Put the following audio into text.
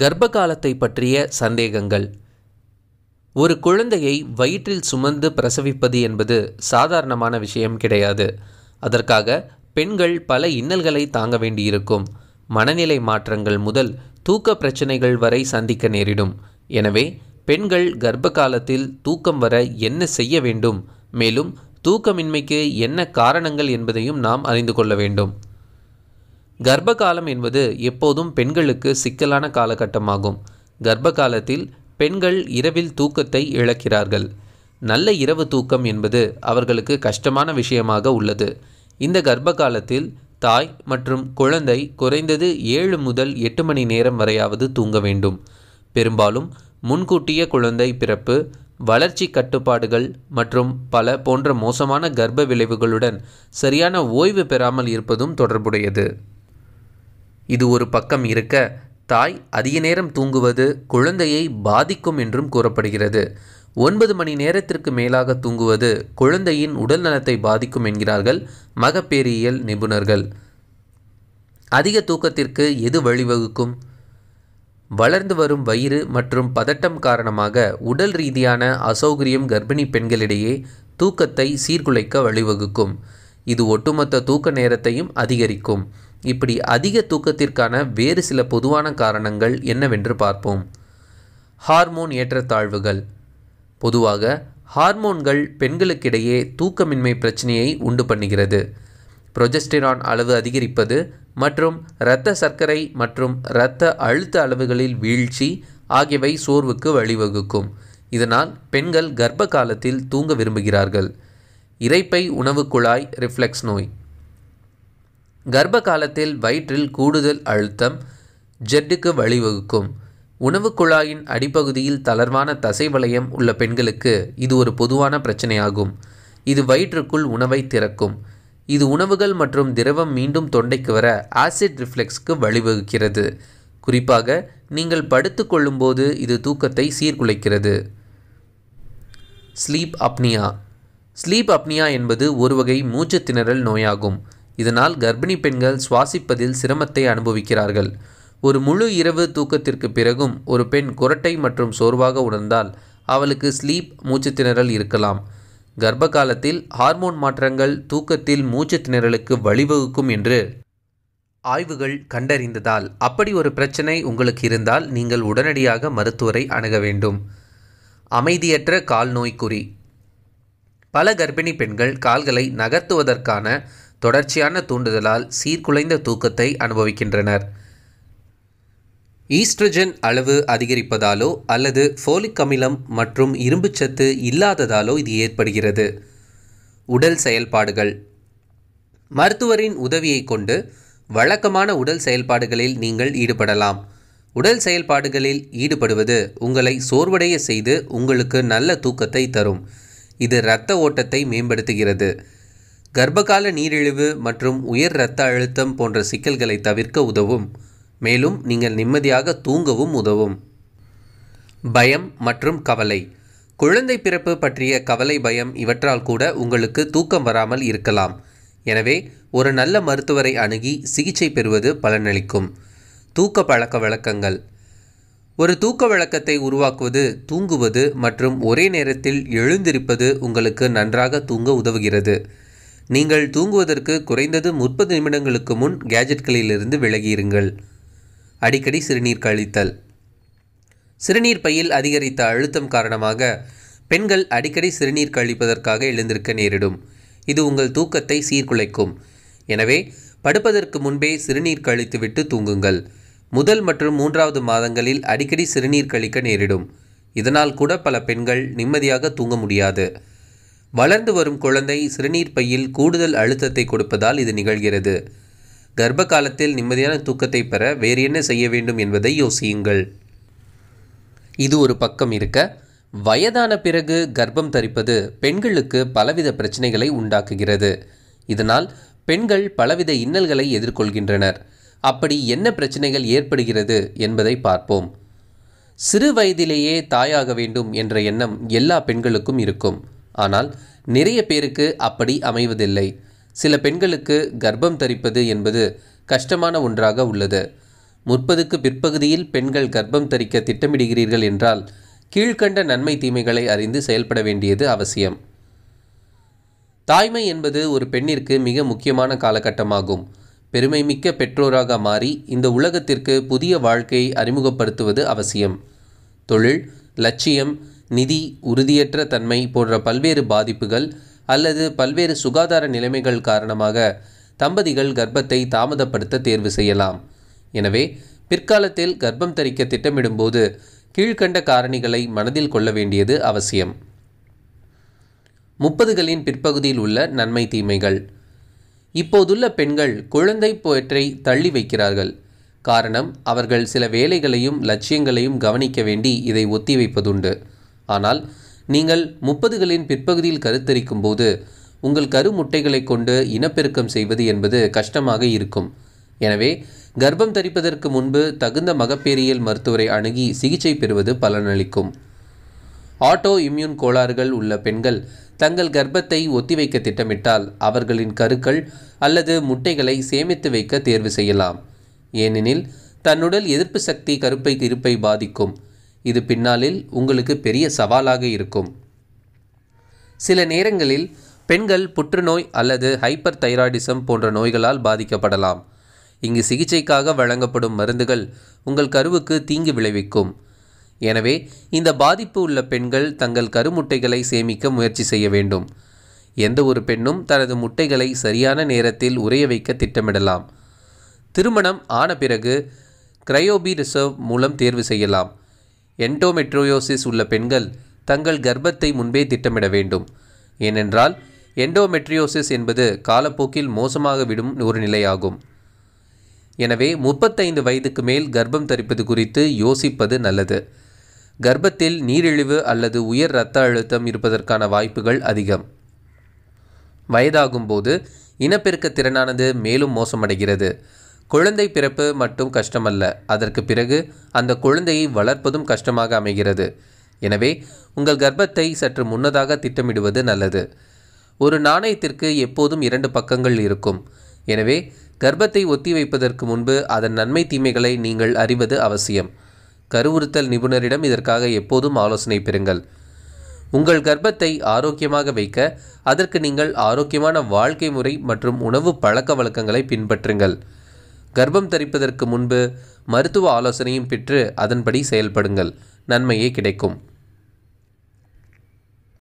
கர்ப்ப காலத்தை பற்றிய சந்தேகங்கள் ஒரு குழந்தையை வயிற்றில் சுமந்து பிரசவிப்பது என்பது சாதாரணமான விஷயம் கிடையாது அதற்காக பெண்கள் பல இன்னல்களை தாங்க வேண்டியிருக்கும் மனநிலை மாற்றங்கள் முதல் தூக்க பிரச்சனைகள் வரை சந்திக்க நேரிடும் எனவே பெண்கள் கர்ப்ப காலத்தில் தூக்கம் வர என்ன செய்ய வேண்டும் மேலும் தூக்கமின்மைக்கு என்ன காரணங்கள் என்பதையும் நாம் அறிந்து கொள்ள வேண்டும் கர்ப்ப காலம் என்பது எப்போதும் பெண்களுக்கு சிக்கலான காலகட்டமாகும் கர்ப்ப காலத்தில் பெண்கள் இரவில் தூக்கத்தை இழக்கிறார்கள் நல்ல இரவு தூக்கம் என்பது அவர்களுக்கு கஷ்டமான விஷயமாக உள்ளது இந்த கர்ப்ப காலத்தில் தாய் மற்றும் குழந்தை குறைந்தது ஏழு முதல் எட்டு மணி நேரம் வரையாவது தூங்க வேண்டும் பெரும்பாலும் முன்கூட்டிய குழந்தை பிறப்பு வளர்ச்சி கட்டுப்பாடுகள் மற்றும் பல போன்ற மோசமான கர்ப்ப விளைவுகளுடன் சரியான ஓய்வு பெறாமல் இருப்பதும் தொடர்புடையது இது ஒரு பக்கம் இருக்க தாய் அதிக நேரம் தூங்குவது குழந்தையை பாதிக்கும் என்றும் கூறப்படுகிறது ஒன்பது மணி நேரத்திற்கு மேலாக தூங்குவது குழந்தையின் உடல் நலத்தை பாதிக்கும் என்கிறார்கள் மகப்பேரியல் நிபுணர்கள் அதிக தூக்கத்திற்கு எது வழிவகுக்கும் வளர்ந்து வரும் வயிறு மற்றும் பதட்டம் காரணமாக உடல் ரீதியான அசௌகரியம் கர்ப்பிணி பெண்களிடையே தூக்கத்தை சீர்குலைக்க வழிவகுக்கும் இது ஒட்டுமொத்த தூக்க நேரத்தையும் அதிகரிக்கும் இப்படி அதிக தூக்கத்திற்கான வேறு சில பொதுவான காரணங்கள் என்னவென்று பார்ப்போம் ஹார்மோன் ஏற்றத்தாழ்வுகள் பொதுவாக ஹார்மோன்கள் பெண்களுக்கிடையே தூக்கமின்மை பிரச்சனையை உண்டு பண்ணுகிறது புரொஜஸ்டிரான் அளவு அதிகரிப்பது மற்றும் இரத்த சர்க்கரை மற்றும் இரத்த அழுத்த அளவுகளில் வீழ்ச்சி ஆகியவை சோர்வுக்கு வழிவகுக்கும் இதனால் பெண்கள் கர்ப்ப காலத்தில் தூங்க விரும்புகிறார்கள் இறைப்பை உணவு குழாய் ரிஃப்ளெக்ஸ் நோய் கர்ப்ப காலத்தில் வயிற்றில் கூடுதல் அழுத்தம் ஜெட்டுக்கு வழிவகுக்கும் உணவு குழாயின் அடிப்பகுதியில் தளர்வான தசை வளையம் உள்ள பெண்களுக்கு இது ஒரு பொதுவான பிரச்சனையாகும் இது வயிற்றுக்குள் உணவை திறக்கும் இது உணவுகள் மற்றும் திரவம் மீண்டும் தொண்டைக்கு வர ஆசிட் ரிஃப்ளெக்ஸ்க்கு வழிவகுக்கிறது குறிப்பாக நீங்கள் படுத்து கொள்ளும்போது இது தூக்கத்தை சீர்குலைக்கிறது ஸ்லீப் அப்னியா ஸ்லீப் அப்னியா என்பது ஒரு வகை மூச்சு திணறல் நோயாகும் இதனால் கர்ப்பிணி பெண்கள் சுவாசிப்பதில் சிரமத்தை அனுபவிக்கிறார்கள் ஒரு முழு இரவு தூக்கத்திற்கு பிறகும் ஒரு பெண் குரட்டை மற்றும் சோர்வாக உணர்ந்தால் அவளுக்கு ஸ்லீப் மூச்சு திணறல் இருக்கலாம் கர்ப்ப காலத்தில் ஹார்மோன் மாற்றங்கள் தூக்கத்தில் மூச்சு திணறலுக்கு வழிவகுக்கும் என்று ஆய்வுகள் கண்டறிந்ததால் அப்படி ஒரு பிரச்சனை உங்களுக்கு இருந்தால் நீங்கள் உடனடியாக மருத்துவரை அணுக வேண்டும் அமைதியற்ற கால்நோய்க்குறி பல கர்ப்பிணி பெண்கள் கால்களை நகர்த்துவதற்கான தொடர்ச்சியான தூண்டுதலால் சீர்குலைந்த தூக்கத்தை அனுபவிக்கின்றனர் ஈஸ்ட்ரஜன் அளவு அதிகரிப்பதாலோ அல்லது ஃபோலிக் அமிலம் மற்றும் இரும்புச்சத்து இல்லாததாலோ இது ஏற்படுகிறது உடல் செயல்பாடுகள் மருத்துவரின் உதவியை கொண்டு வழக்கமான உடல் செயல்பாடுகளில் நீங்கள் ஈடுபடலாம் உடல் செயல்பாடுகளில் ஈடுபடுவது உங்களை சோர்வடைய செய்து உங்களுக்கு நல்ல தூக்கத்தை தரும் இது இரத்த ஓட்டத்தை மேம்படுத்துகிறது கர்ப்பகால நீரிழிவு மற்றும் உயர் இரத்த அழுத்தம் போன்ற சிக்கல்களை தவிர்க்க உதவும் மேலும் நீங்கள் நிம்மதியாக தூங்கவும் உதவும் பயம் மற்றும் கவலை குழந்தை பிறப்பு பற்றிய கவலை பயம் இவற்றால் கூட உங்களுக்கு தூக்கம் வராமல் இருக்கலாம் எனவே ஒரு நல்ல மருத்துவரை அணுகி சிகிச்சை பெறுவது பலனளிக்கும் தூக்க பழக்க வழக்கங்கள் ஒரு தூக்க வழக்கத்தை உருவாக்குவது தூங்குவது மற்றும் ஒரே நேரத்தில் எழுந்திருப்பது உங்களுக்கு நன்றாக தூங்க உதவுகிறது நீங்கள் தூங்குவதற்கு குறைந்தது முப்பது நிமிடங்களுக்கு முன் கேஜெட்களிலிருந்து விலகியிருங்கள் அடிக்கடி சிறுநீர் கழித்தல் சிறுநீர் பையில் அதிகரித்த அழுத்தம் காரணமாக பெண்கள் அடிக்கடி சிறுநீர் கழிப்பதற்காக எழுந்திருக்க நேரிடும் இது உங்கள் தூக்கத்தை சீர்குலைக்கும் எனவே படுப்பதற்கு முன்பே சிறுநீர் கழித்துவிட்டு தூங்குங்கள் முதல் மற்றும் மூன்றாவது மாதங்களில் அடிக்கடி சிறுநீர் கழிக்க நேரிடும் இதனால் கூட பல பெண்கள் நிம்மதியாக தூங்க முடியாது வளர்ந்து வரும் குழந்தை சிறுநீர் பையில் கூடுதல் அழுத்தத்தை கொடுப்பதால் இது நிகழ்கிறது கர்ப்ப காலத்தில் நிம்மதியான தூக்கத்தை பெற வேறு என்ன செய்ய வேண்டும் என்பதை யோசியுங்கள் இது ஒரு பக்கம் இருக்க வயதான பிறகு கர்ப்பம் தரிப்பது பெண்களுக்கு பலவித பிரச்சனைகளை உண்டாக்குகிறது இதனால் பெண்கள் பலவித இன்னல்களை எதிர்கொள்கின்றனர் அப்படி என்ன பிரச்சனைகள் ஏற்படுகிறது என்பதை பார்ப்போம் சிறு வயதிலேயே தாயாக வேண்டும் என்ற எண்ணம் எல்லா பெண்களுக்கும் இருக்கும் ஆனால் நிறைய பேருக்கு அப்படி அமைவதில்லை சில பெண்களுக்கு கர்ப்பம் தரிப்பது என்பது கஷ்டமான ஒன்றாக உள்ளது முற்பதுக்கு பிற்பகுதியில் பெண்கள் கர்ப்பம் தரிக்க திட்டமிடுகிறீர்கள் என்றால் கீழ்கண்ட நன்மை தீமைகளை அறிந்து செயல்பட வேண்டியது அவசியம் தாய்மை என்பது ஒரு பெண்ணிற்கு மிக முக்கியமான காலகட்டமாகும் பெருமைமிக்க பெற்றோராக மாறி இந்த உலகத்திற்கு புதிய வாழ்க்கையை அறிமுகப்படுத்துவது அவசியம் தொழில் லட்சியம் நிதி உறுதியற்ற தன்மை போன்ற பல்வேறு பாதிப்புகள் அல்லது பல்வேறு சுகாதார நிலைமைகள் காரணமாக தம்பதிகள் கர்ப்பத்தை தாமதப்படுத்த தேர்வு செய்யலாம் எனவே பிற்காலத்தில் கர்ப்பம் தரிக்க திட்டமிடும்போது கீழ்கண்ட காரணிகளை மனதில் கொள்ள வேண்டியது அவசியம் முப்பதுகளின் பிற்பகுதியில் உள்ள நன்மை தீமைகள் இப்போதுள்ள பெண்கள் குழந்தை போற்றை தள்ளி வைக்கிறார்கள் காரணம் அவர்கள் சில வேலைகளையும் லட்சியங்களையும் கவனிக்க வேண்டி இதை ஒத்திவைப்பதுண்டு ஆனால் நீங்கள் முப்பதுகளின் பிற்பகுதியில் கருத்தரிக்கும் போது உங்கள் கரு கொண்டு இனப்பெருக்கம் செய்வது என்பது கஷ்டமாக இருக்கும் எனவே கர்ப்பம் தரிப்பதற்கு முன்பு தகுந்த மகப்பேரியல் மருத்துவரை அணுகி சிகிச்சை பெறுவது பலனளிக்கும் ஆட்டோ இம்யூன் கோளாறுகள் உள்ள பெண்கள் தங்கள் கர்ப்பத்தை ஒத்திவைக்க திட்டமிட்டால் அவர்களின் கருக்கள் அல்லது முட்டைகளை சேமித்து வைக்க தேர்வு செய்யலாம் ஏனெனில் தன்னுடல் எதிர்ப்பு சக்தி கருப்பை இருப்பை பாதிக்கும் இது பின்னாளில் உங்களுக்கு பெரிய சவாலாக இருக்கும் சில நேரங்களில் பெண்கள் புற்றுநோய் அல்லது ஹைப்பர் தைராய்டிசம் போன்ற நோய்களால் பாதிக்கப்படலாம் இங்கு சிகிச்சைக்காக வழங்கப்படும் மருந்துகள் உங்கள் கருவுக்கு தீங்கு விளைவிக்கும் எனவே இந்த பாதிப்பு உள்ள பெண்கள் தங்கள் கருமுட்டைகளை சேமிக்க முயற்சி செய்ய வேண்டும் எந்த ஒரு பெண்ணும் தனது முட்டைகளை சரியான நேரத்தில் உறைய வைக்க திட்டமிடலாம் திருமணம் ஆன பிறகு கிரையோபி ரிசர்வ் மூலம் தேர்வு செய்யலாம் என்டோமெட்ரியோசிஸ் உள்ள பெண்கள் தங்கள் கர்ப்பத்தை முன்பே திட்டமிட வேண்டும் ஏனென்றால் எண்டோமெட்ரியோசிஸ் என்பது காலப்போக்கில் மோசமாக விடும் ஒரு நிலையாகும் எனவே முப்பத்தைந்து வயதுக்கு மேல் கர்ப்பம் தரிப்பது குறித்து யோசிப்பது நல்லது கர்ப்பத்தில் நீரிழிவு அல்லது உயர் இரத்த அழுத்தம் இருப்பதற்கான வாய்ப்புகள் அதிகம் வயதாகும்போது இனப்பெருக்க திறனானது மேலும் மோசமடைகிறது குழந்தை பிறப்பு மட்டும் கஷ்டமல்ல அதற்கு பிறகு அந்த குழந்தையை வளர்ப்பதும் கஷ்டமாக அமைகிறது எனவே உங்கள் கர்ப்பத்தை சற்று முன்னதாக திட்டமிடுவது நல்லது ஒரு நாணயத்திற்கு எப்போதும் இரண்டு பக்கங்கள் இருக்கும் எனவே கர்ப்பத்தை ஒத்தி வைப்பதற்கு முன்பு அதன் நன்மை தீமைகளை நீங்கள் அறிவது அவசியம் கருவுறுத்தல் நிபுணரிடம் இதற்காக எப்போதும் ஆலோசனை பெறுங்கள் உங்கள் கர்ப்பத்தை ஆரோக்கியமாக வைக்க அதற்கு நீங்கள் ஆரோக்கியமான வாழ்க்கை முறை மற்றும் உணவு பழக்க வழக்கங்களை பின்பற்றுங்கள் கர்ப்பம் தரிப்பதற்கு முன்பு மருத்துவ ஆலோசனையும் பெற்று அதன்படி செயல்படுங்கள் நன்மையே கிடைக்கும்